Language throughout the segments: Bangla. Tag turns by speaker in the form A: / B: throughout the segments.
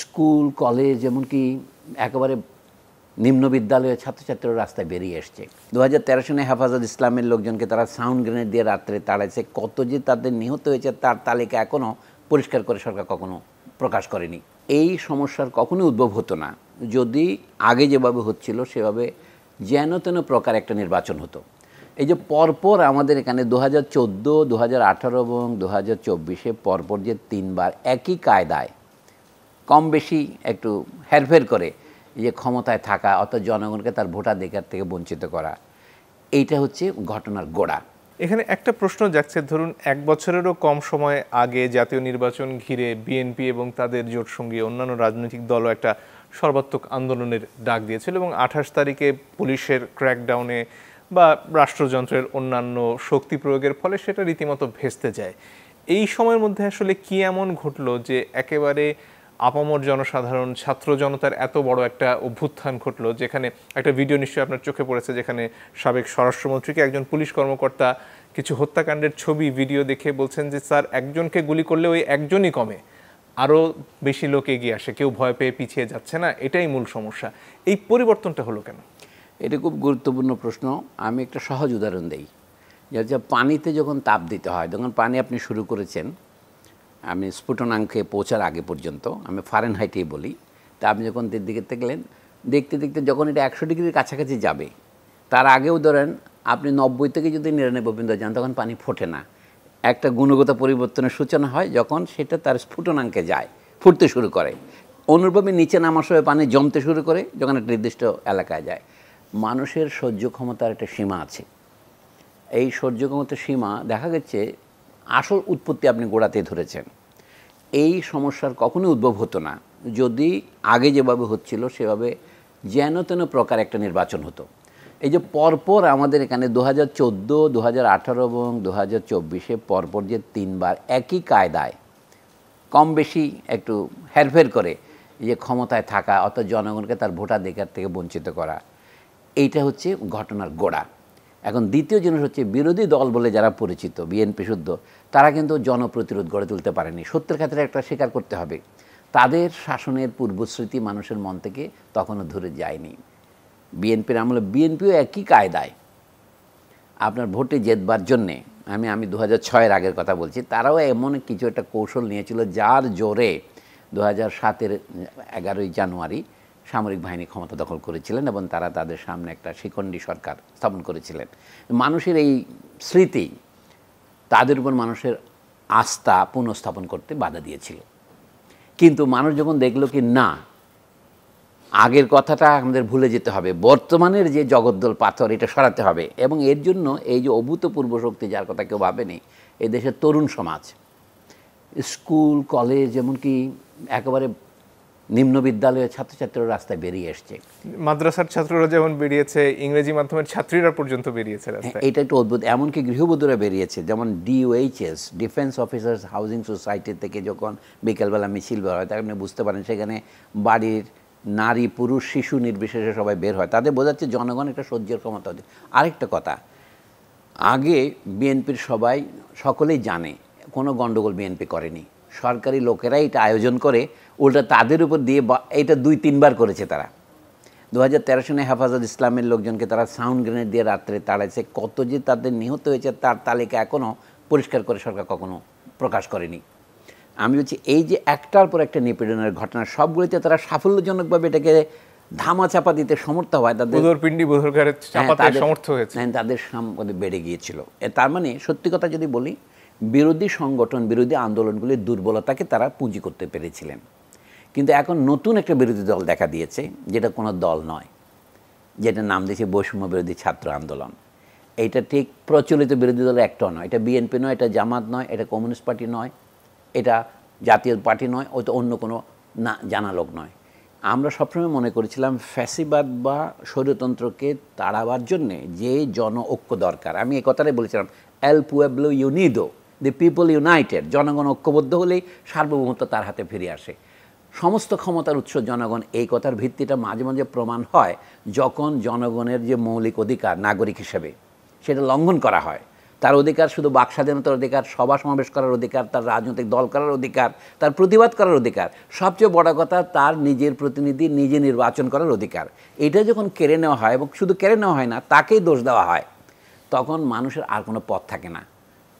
A: স্কুল কলেজ এমনকি একেবারে নিম্ন বিদ্যালয়ের ছাত্রছাত্রীরা রাস্তায় বেরিয়ে এসছে দু হাজার তেরো সনে হেফাজত ইসলামের লোকজনকে তারা সাউন্ড গ্রেনেড দিয়ে রাত্রে তাড়াইছে কত যে তাদের নিহত হয়েছে তার তালিকা এখনও পরিষ্কার করে সরকার কখনো প্রকাশ করেনি এই সমস্যার কখনোই উদ্ভব হতো না যদি আগে যেভাবে হচ্ছিল সেভাবে যেন তেন প্রকার একটা নির্বাচন হতো এই যে পরপর আমাদের এখানে দু হাজার চোদ্দো দু হাজার আঠারো এবং দু হাজার চব্বিশে পরপর যে তিনবার একই কায়দায় কম বেশি একটু হেরফের করে যে ক্ষমতায় থাকা অর্থাৎ জনগণকে তার ভোটাধিকার থেকে বঞ্চিত করা এইটা হচ্ছে ঘটনার গোড়া এখানে একটা প্রশ্ন যাচ্ছে ধরুন
B: এক বছরেরও কম সময় আগে জাতীয় নির্বাচন ঘিরে বিএনপি এবং তাদের জোট সঙ্গে অন্যান্য রাজনৈতিক দলও একটা সর্বাত্মক আন্দোলনের ডাক দিয়েছিল এবং আঠাশ তারিখে পুলিশের ক্র্যাকডাউনে বা রাষ্ট্রযন্ত্রের অন্যান্য শক্তি প্রয়োগের ফলে সেটা রীতিমতো ভেস্তে যায় এই সময়ের মধ্যে আসলে কি এমন ঘটলো যে একেবারে আপামর জনসাধারণ ছাত্র জনতার এত বড় একটা অভ্যুত্থান ঘটলো যেখানে একটা ভিডিও নিশ্চয়ই আপনার চোখে পড়েছে যেখানে সাবেক স্বরাষ্ট্রমন্ত্রীকে একজন পুলিশ কর্মকর্তা কিছু হত্যাকাণ্ডের ছবি ভিডিও দেখে বলছেন যে স্যার একজনকে গুলি করলে ওই একজনই কমে আরও বেশি লোক এগিয়ে
A: আসে কেউ ভয় পেয়ে পিছিয়ে যাচ্ছে না এটাই মূল সমস্যা এই পরিবর্তনটা হলো কেন এটা খুব গুরুত্বপূর্ণ প্রশ্ন আমি একটা সহজ উদাহরণ দিই যা পানিতে যখন তাপ দিতে হয় যখন পানি আপনি শুরু করেছেন আমি স্ফুটনাঙ্কে পৌঁছার আগে পর্যন্ত আমি ফারেন হাইটেই বলি তা আপনি যখন দিকে দেখলেন দেখতে দেখতে যখন এটা একশো ডিগ্রির কাছাকাছি যাবে তার আগেও ধরেন আপনি নব্বই থেকে যদি নিরানব্বই বিন্দু যান তখন পানি ফোটে না একটা গুণগত পরিবর্তনের সূচনা হয় যখন সেটা তার স্ফুটনাঙ্কে যায় ফুটতে শুরু করে অনুরূপে নিচে নামার সময় পানি জমতে শুরু করে যখন একটা নির্দিষ্ট এলাকায় যায় মানুষের সহ্য ক্ষমতার একটা সীমা আছে এই সহ্য ক্ষমতার সীমা দেখা গেছে আসল উৎপত্তি আপনি গোড়াতে ধরেছেন এই সমস্যার কখনোই উদ্ভব হতো না যদি আগে যেভাবে হচ্ছিল সেভাবে যেন তেন প্রকার একটা নির্বাচন হতো এই যে পরপর আমাদের এখানে দু হাজার চোদ্দো দু হাজার আঠারো এবং দু হাজার চব্বিশে পরপর যে তিনবার একই কায়দায় কম বেশি একটু হেরফের করে যে ক্ষমতায় থাকা অর্থাৎ জনগণকে তার ভোটাধিকার থেকে বঞ্চিত করা এইটা হচ্ছে ঘটনার গোড়া এখন দ্বিতীয় জিনিস হচ্ছে বিরোধী দল বলে যারা পরিচিত বিএনপি শুদ্ধ তারা কিন্তু জনপ্রতিরোধ গড়ে তুলতে পারেনি সত্যের ক্ষেত্রে একটা স্বীকার করতে হবে তাদের শাসনের পূর্বশ্রুতি মানুষের মন থেকে তখনও ধরে যায়নি বিএনপির আমলে বিএনপিও একই কায়দায় আপনার ভোটে জেতবার জন্যে আমি আমি দু ছয়ের আগের কথা বলছি তারাও এমন কিছু একটা কৌশল নিয়েছিল যার জোরে দু হাজার সাতের এগারোই জানুয়ারি সামরিক বাহিনী ক্ষমতা দখল করেছিলেন এবং তারা তাদের সামনে একটা শিকণ্ডী সরকার স্থাপন করেছিলেন মানুষের এই স্মৃতি তাদের উপর মানুষের আস্থা পুনঃস্থাপন করতে বাধা দিয়েছিল কিন্তু মানুষ যখন দেখল কি না আগের কথাটা আমাদের ভুলে যেতে হবে বর্তমানের যে জগদ্দল পাথর এটা সরাতে হবে এবং এর জন্য এই যে অভূতপূর্ব শক্তি যার কথা কেউ ভাবেনি এই দেশের তরুণ সমাজ স্কুল কলেজ এমনকি একেবারে নিম্ন বিদ্যালয়ের ছাত্রছাত্রীরা রাস্তায় বেরিয়ে এসছে
B: মাদ্রাসার ছাত্ররা যেমন বেরিয়েছে ইংরেজি মাধ্যমের ছাত্রীরা পর্যন্ত বেরিয়েছে হ্যাঁ, এটা
A: একটু অদ্ভুত এমনকি গৃহবধূরা বেরিয়েছে যেমন DOHS defence officers housing society থেকে যখন বিকেলবেলা মিছিল বের হয় তাই আপনি বুঝতে পারেন সেখানে বাড়ির নারী পুরুষ শিশু নির্বিশেষে সবাই বের হয় তাদের বোঝাচ্ছে জনগণ একটা সহ্যের ক্ষমতা হচ্ছে আরেকটা কথা আগে বিএনপির সবাই সকলেই জানে কোনো গণ্ডগোল বিএনপি করেনি সরকারি লোকেরাই এটা আয়োজন করে উল্টা তাদের উপর দিয়ে এটা দুই তিনবার করেছে তারা দু হাজার তেরো সনে হেফাজত ইসলামের লোকজনকে তারা সাউন্ড গ্রেনেড দিয়ে রাত্রে তাড়াইছে কত যে তাদের নিহত হয়েছে তার তালিকা এখনও পরিষ্কার করে সরকার কখনো প্রকাশ করেনি আমি বলছি এই যে একটার পর একটা নিপীড়নের ঘটনা সবগুলিতে তারা সাফল্যজনকভাবে এটাকে ধামা চাপা দিতে সমর্থ হয় তাদের পিণ্ডি হ্যাঁ, সমর্থ হয়েছে হ্যাঁ, তাদের সম্পদে বেড়ে গিয়েছিল তার মানে সত্যি কথা যদি বলি বিরোধী সংগঠন বিরোধী আন্দোলনগুলির দুর্বলতাকে তারা পুঁজি করতে পেরেছিলেন কিন্তু এখন নতুন একটা বিরোধী দল দেখা দিয়েছে যেটা কোনো দল নয় যেটা নাম দিয়েছে বৈষম্য বিরোধী ছাত্র আন্দোলন এটা ঠিক প্রচলিত বিরোধী দলের একটাও নয় এটা বিএনপি নয় এটা জামাত নয় এটা কমিউনিস্ট পার্টি নয় এটা জাতীয় পার্টি নয় ওই তো অন্য কোনো না জানা লোক নয় আমরা সবসময় মনে করেছিলাম ফ্যাসিবাদ বা স্বৈরতন্ত্রকে তাড়াবার জন্যে যে জন ঐক্য দরকার আমি এ কথাটাই বলেছিলাম এল পুয়েবলো ইউনিদো দি পিপল ইউনাইটেড জনগণ ঐক্যবদ্ধ হলেই সার্বভৌমত্ব তার হাতে ফিরে আসে সমস্ত ক্ষমতার উৎস জনগণ এই কথার ভিত্তিটা মাঝে মাঝে প্রমাণ হয় যখন জনগণের যে মৌলিক অধিকার নাগরিক হিসেবে সেটা লঙ্ঘন করা হয় তার অধিকার শুধু বাক স্বাধীনতার অধিকার সভা সমাবেশ করার অধিকার তার রাজনৈতিক দল করার অধিকার তার প্রতিবাদ করার অধিকার সবচেয়ে বড় কথা তার নিজের প্রতিনিধি নিজে নির্বাচন করার অধিকার এটা যখন কেড়ে নেওয়া হয় এবং শুধু কেড়ে নেওয়া হয় না তাকেই দোষ দেওয়া হয় তখন মানুষের আর কোনো পথ থাকে না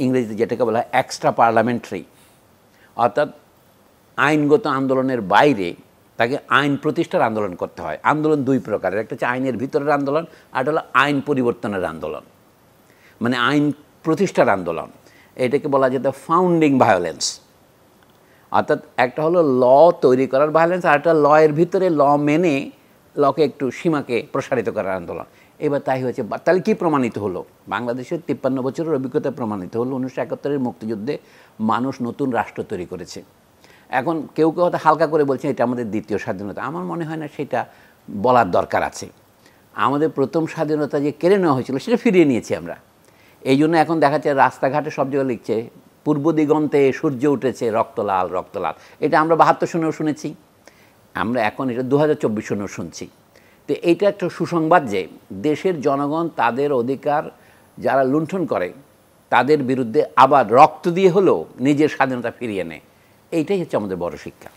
A: ইংরেজিতে যেটাকে বলা হয় এক্সট্রা পার্লামেন্টারি অর্থাৎ আইনগত আন্দোলনের বাইরে তাকে আইন প্রতিষ্ঠার আন্দোলন করতে হয় আন্দোলন দুই প্রকারের একটা হচ্ছে আইনের ভিতরের আন্দোলন আর হলো আইন পরিবর্তনের আন্দোলন মানে আইন প্রতিষ্ঠার আন্দোলন এটাকে বলা যেত ফাউন্ডিং ভায়োলেন্স অর্থাৎ একটা হলো ল তৈরি করার ভায়োলেন্স আর একটা লয়ের ভিতরে ল মেনে লকে একটু সীমাকে প্রসারিত করার আন্দোলন এবার তাই হয়েছে তাহলে কী প্রমাণিত হলো বাংলাদেশের তিপ্পান্ন বছরের অভিজ্ঞতা প্রমাণিত হলো উনিশশো একাত্তরের মুক্তিযুদ্ধে মানুষ নতুন রাষ্ট্র তৈরি করেছে এখন কেউ কেউ হয়তো হালকা করে বলছেন এটা আমাদের দ্বিতীয় স্বাধীনতা আমার মনে হয় না সেটা বলার দরকার আছে আমাদের প্রথম স্বাধীনতা যে কেড়ে নেওয়া হয়েছিল সেটা ফিরিয়ে নিয়েছি আমরা এই জন্য এখন দেখা যাচ্ছে রাস্তাঘাটে সব জায়গায় লিখছে পূর্ব দিগন্তে সূর্য উঠেছে রক্তলাল রক্তলাল এটা আমরা বাহাত্তর শুনেও শুনেছি আমরা এখন এটা দু হাজার চব্বিশ শুনেও শুনছি তো এইটা একটা সুসংবাদ যে দেশের জনগণ তাদের অধিকার যারা লুণ্ঠন করে তাদের বিরুদ্ধে আবার রক্ত দিয়ে হলেও নিজের স্বাধীনতা ফিরিয়ে নেয় এইটাই হচ্ছে আমাদের বড় শিক্ষা